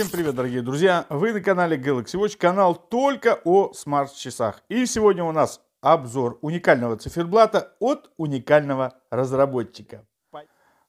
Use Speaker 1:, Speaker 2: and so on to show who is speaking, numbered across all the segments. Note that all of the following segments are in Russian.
Speaker 1: Всем привет, дорогие друзья! Вы на канале Galaxy Watch, канал только о смарт-часах. И сегодня у нас обзор уникального циферблата от уникального разработчика.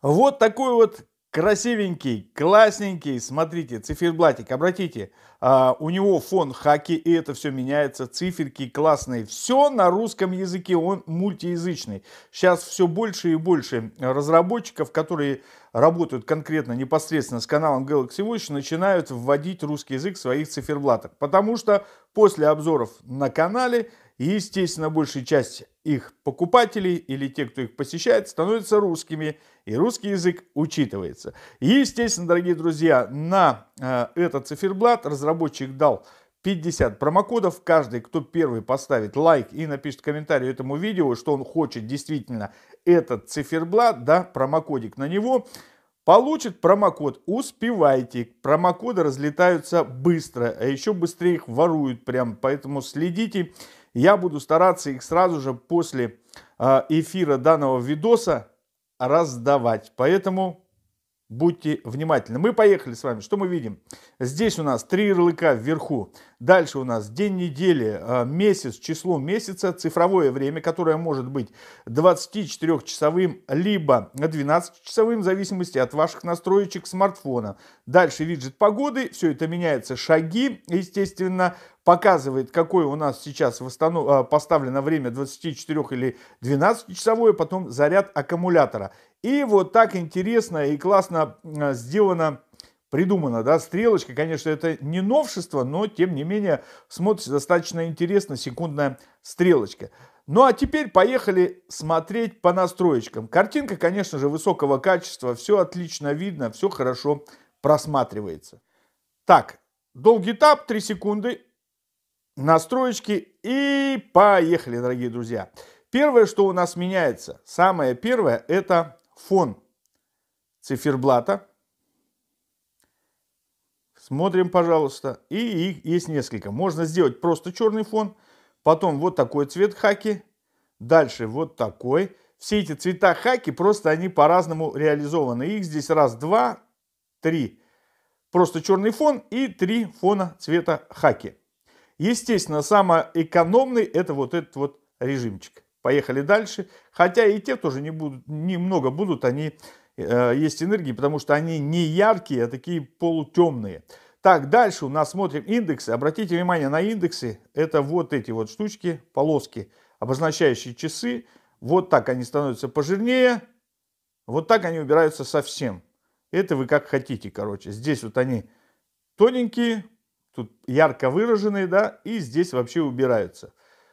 Speaker 1: Вот такой вот красивенький, классненький. Смотрите, циферблатик, обратите, а, у него фон хаки, и это все меняется, циферки классные. Все на русском языке, он мультиязычный. Сейчас все больше и больше разработчиков, которые работают конкретно непосредственно с каналом Galaxy Watch, начинают вводить русский язык в своих циферблатах. Потому что после обзоров на канале и, естественно, большая часть их покупателей или те, кто их посещает, становятся русскими, и русский язык учитывается. естественно, дорогие друзья, на э, этот циферблат разработчик дал 50 промокодов. Каждый, кто первый поставит лайк и напишет комментарий этому видео, что он хочет действительно этот циферблат, да, промокодик на него, получит промокод. Успевайте. Промокоды разлетаются быстро, а еще быстрее их воруют прям, поэтому следите. Я буду стараться их сразу же после а, эфира данного видоса раздавать. Поэтому будьте внимательны. Мы поехали с вами. Что мы видим? Здесь у нас три ярлыка вверху. Дальше у нас день недели, а, месяц, число месяца, цифровое время, которое может быть 24-часовым, либо 12-часовым, в зависимости от ваших настроечек смартфона. Дальше виджет погоды, все это меняется, шаги, естественно, показывает, какое у нас сейчас восстанов... А, поставлено время 24 или 12-часовое, потом заряд аккумулятора. И вот так интересно и классно а, сделано придумано, да, стрелочка, конечно, это не новшество, но, тем не менее, смотрится достаточно интересно, секундная стрелочка. Ну а теперь поехали смотреть по настроечкам. Картинка, конечно же, высокого качества, все отлично видно, все хорошо просматривается. Так, долгий тап, 3 секунды, настроечки и поехали, дорогие друзья. Первое, что у нас меняется, самое первое, это фон циферблата, Смотрим, пожалуйста. И их есть несколько. Можно сделать просто черный фон. Потом вот такой цвет хаки. Дальше вот такой. Все эти цвета хаки, просто они по-разному реализованы. Их здесь раз, два, три. Просто черный фон и три фона цвета хаки. Естественно, самый экономный это вот этот вот режимчик. Поехали дальше. Хотя и те тоже не будут, немного будут они Э, есть энергии, потому что они не яркие, а такие полутемные. Так, дальше у нас смотрим индексы. Обратите внимание на индексы. Это вот эти вот штучки, полоски, обозначающие часы. Вот так они становятся пожирнее. Вот так они убираются совсем. Это вы как хотите, короче. Здесь вот они тоненькие, тут ярко выраженные, да, и здесь вообще убираются.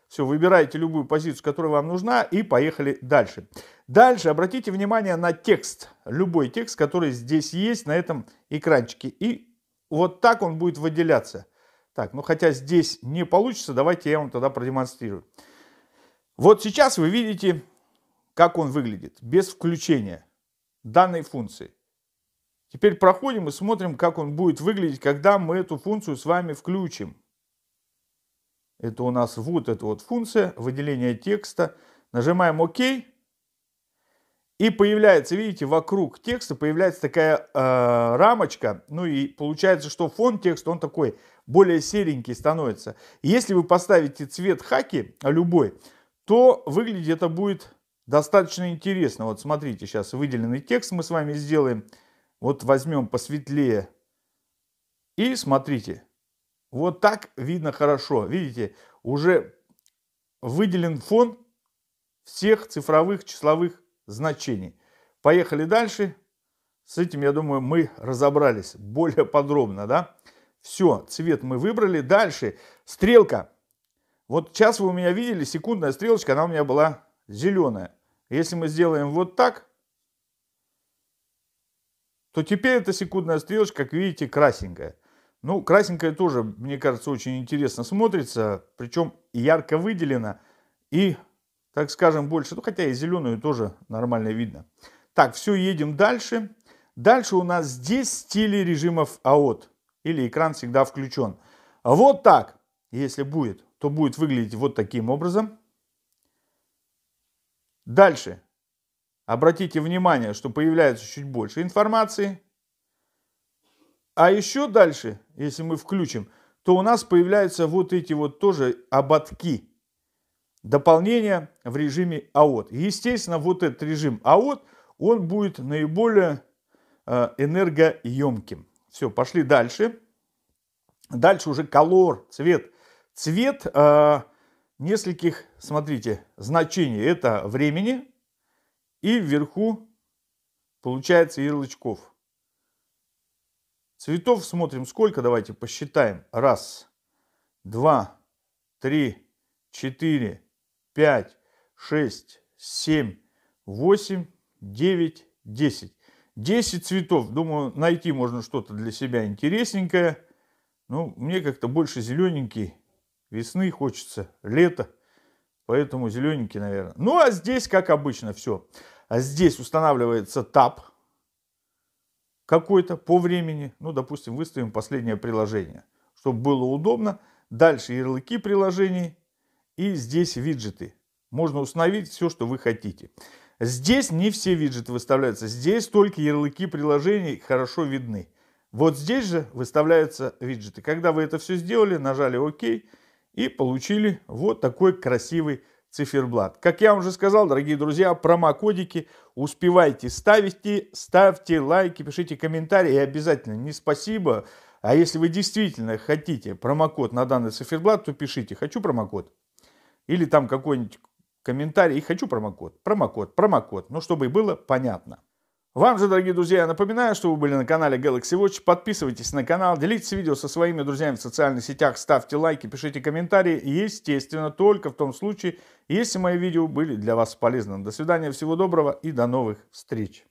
Speaker 1: Все, выбирайте любую позицию, которая вам нужна, и поехали дальше. Дальше обратите внимание на текст, любой текст, который здесь есть на этом экранчике. И вот так он будет выделяться. Так, ну хотя здесь не получится, давайте я вам тогда продемонстрирую. Вот сейчас вы видите, как он выглядит, без включения данной функции. Теперь проходим и смотрим, как он будет выглядеть, когда мы эту функцию с вами включим. Это у нас вот эта вот функция выделения текста. Нажимаем ОК. И появляется, видите, вокруг текста появляется такая э, рамочка. Ну и получается, что фон текста, он такой более серенький становится. если вы поставите цвет хаки, любой, то выглядеть это будет достаточно интересно. Вот смотрите, сейчас выделенный текст мы с вами сделаем. Вот возьмем посветлее. И смотрите, вот так видно хорошо. Видите, уже выделен фон всех цифровых числовых значений. Поехали дальше. С этим, я думаю, мы разобрались более подробно, да? Все, цвет мы выбрали. Дальше стрелка. Вот сейчас вы у меня видели, секундная стрелочка, она у меня была зеленая. Если мы сделаем вот так, то теперь эта секундная стрелочка, как видите, красненькая. Ну, красненькая тоже, мне кажется, очень интересно смотрится, причем ярко выделена и, так скажем, больше, ну, хотя и зеленую тоже нормально видно. Так, все, едем дальше. Дальше у нас здесь стили режимов АОТ, или экран всегда включен. Вот так, если будет, то будет выглядеть вот таким образом. Дальше, обратите внимание, что появляется чуть больше информации, а еще дальше, если мы включим, то у нас появляются вот эти вот тоже ободки. Дополнение в режиме АОТ. Естественно, вот этот режим АОТ, он будет наиболее э, энергоемким. Все, пошли дальше. Дальше уже колор, цвет. Цвет э, нескольких, смотрите, значений. Это времени и вверху получается ярлычков. Цветов смотрим сколько, давайте посчитаем. Раз, два, три, четыре, пять, шесть, семь, восемь, девять, десять. Десять цветов. Думаю, найти можно что-то для себя интересненькое. Ну, мне как-то больше зелененький. Весны хочется, лето. Поэтому зелененький, наверное. Ну, а здесь, как обычно, все. А здесь устанавливается тап какой-то по времени, ну, допустим, выставим последнее приложение, чтобы было удобно. Дальше ярлыки приложений и здесь виджеты. Можно установить все, что вы хотите. Здесь не все виджеты выставляются, здесь только ярлыки приложений хорошо видны. Вот здесь же выставляются виджеты. Когда вы это все сделали, нажали ОК и получили вот такой красивый циферблат. Как я уже сказал, дорогие друзья, промокодики успевайте ставите, ставьте лайки, пишите комментарии и обязательно не спасибо, а если вы действительно хотите промокод на данный циферблат, то пишите «хочу промокод» или там какой-нибудь комментарий и «хочу промокод», промокод, промокод, ну чтобы было понятно. Вам же, дорогие друзья, я напоминаю, что вы были на канале Galaxy Watch. Подписывайтесь на канал, делитесь видео со своими друзьями в социальных сетях, ставьте лайки, пишите комментарии. Естественно, только в том случае, если мои видео были для вас полезны. До свидания, всего доброго и до новых встреч.